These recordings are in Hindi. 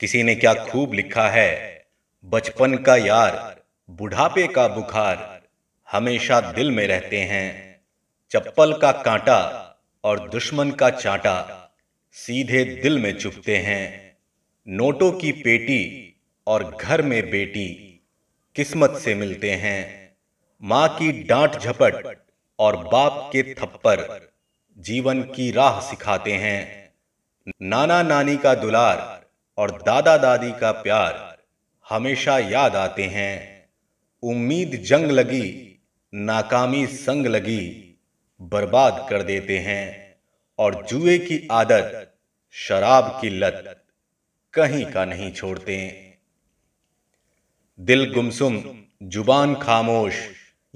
किसी ने क्या खूब लिखा है बचपन का यार बुढ़ापे का बुखार हमेशा दिल में रहते हैं चप्पल का कांटा और दुश्मन का चांटा सीधे दिल में चुपते हैं नोटों की पेटी और घर में बेटी किस्मत से मिलते हैं माँ की डांट झपट और बाप के थप्पर जीवन की राह सिखाते हैं नाना नानी का दुलार और दादा दादी का प्यार हमेशा याद आते हैं उम्मीद जंग लगी नाकामी संग लगी बर्बाद कर देते हैं और जुए की आदत शराब की लत कहीं का नहीं छोड़ते दिल गुमसुम जुबान खामोश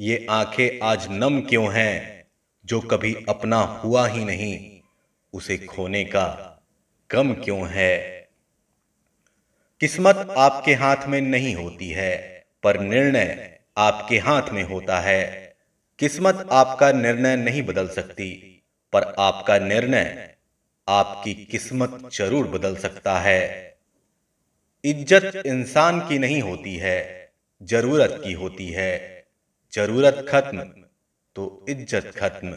ये आंखें आज नम क्यों हैं जो कभी अपना हुआ ही नहीं उसे खोने का कम क्यों है किस्मत आपके हाथ में नहीं होती है पर निर्णय आपके हाथ में होता है किस्मत आपका निर्णय नहीं बदल सकती पर आपका निर्णय आपकी किस्मत जरूर बदल सकता है इज्जत इंसान की नहीं होती है जरूरत की होती है जरूरत खत्म तो इज्जत खत्म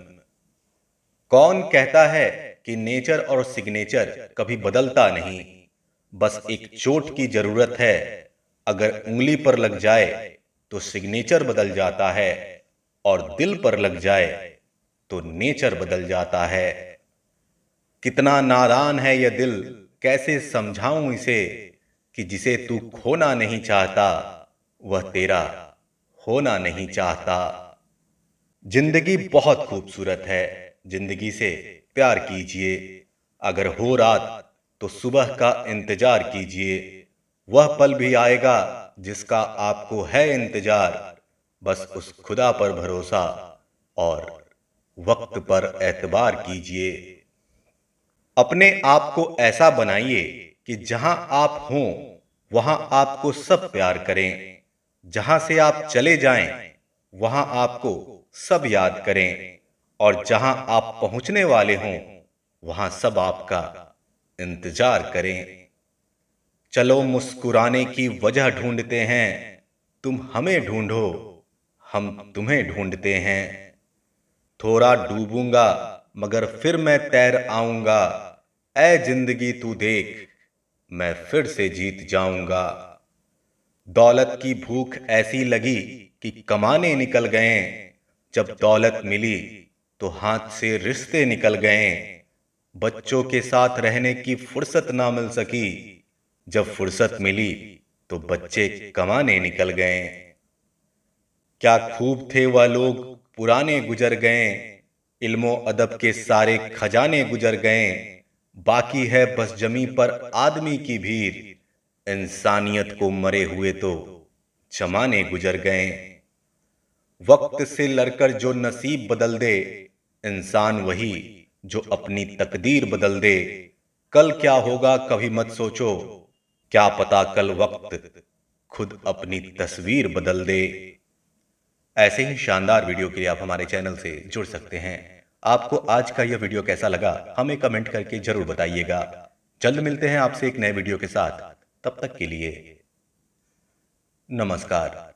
कौन कहता है कि नेचर और सिग्नेचर कभी बदलता नहीं बस एक चोट की जरूरत है अगर उंगली पर लग जाए तो सिग्नेचर बदल जाता है और दिल पर लग जाए तो नेचर बदल जाता है कितना नादान है यह दिल कैसे समझाऊं इसे कि जिसे तू खोना नहीं चाहता वह तेरा होना नहीं चाहता जिंदगी बहुत खूबसूरत है जिंदगी से प्यार कीजिए अगर हो रात तो सुबह का इंतजार कीजिए वह पल भी आएगा जिसका आपको है इंतजार बस उस खुदा पर भरोसा और वक्त पर एतबार कीजिए अपने आप को ऐसा बनाइए कि जहां आप हों वहां आपको सब प्यार करें जहां से आप चले जाएं वहां आपको सब याद करें और जहां आप पहुंचने वाले हों वहां सब आपका इंतजार करें चलो मुस्कुराने की वजह ढूंढते हैं तुम हमें ढूंढो हम तुम्हें ढूंढते हैं थोड़ा डूबूंगा मगर फिर मैं तैर आऊंगा ए जिंदगी तू देख मैं फिर से जीत जाऊंगा दौलत की भूख ऐसी लगी कि कमाने निकल गए जब दौलत मिली तो हाथ से रिश्ते निकल गए बच्चों के साथ रहने की फुर्सत ना मिल सकी जब फुर्सत मिली तो बच्चे कमाने निकल गए क्या खूब थे वह लोग पुराने गुजर गए इल्मो अदब के सारे खजाने गुजर गए बाकी है बस जमी पर आदमी की भीड़ इंसानियत को मरे हुए तो जमाने गुजर गए वक्त से लड़कर जो नसीब बदल दे इंसान वही जो अपनी तकदीर बदल दे कल क्या होगा कभी मत सोचो क्या पता कल वक्त खुद अपनी तस्वीर बदल दे ऐसे ही शानदार वीडियो के लिए आप हमारे चैनल से जुड़ सकते हैं आपको आज का यह वीडियो कैसा लगा हमें कमेंट करके जरूर बताइएगा जल्द मिलते हैं आपसे एक नए वीडियो के साथ तब तक के लिए नमस्कार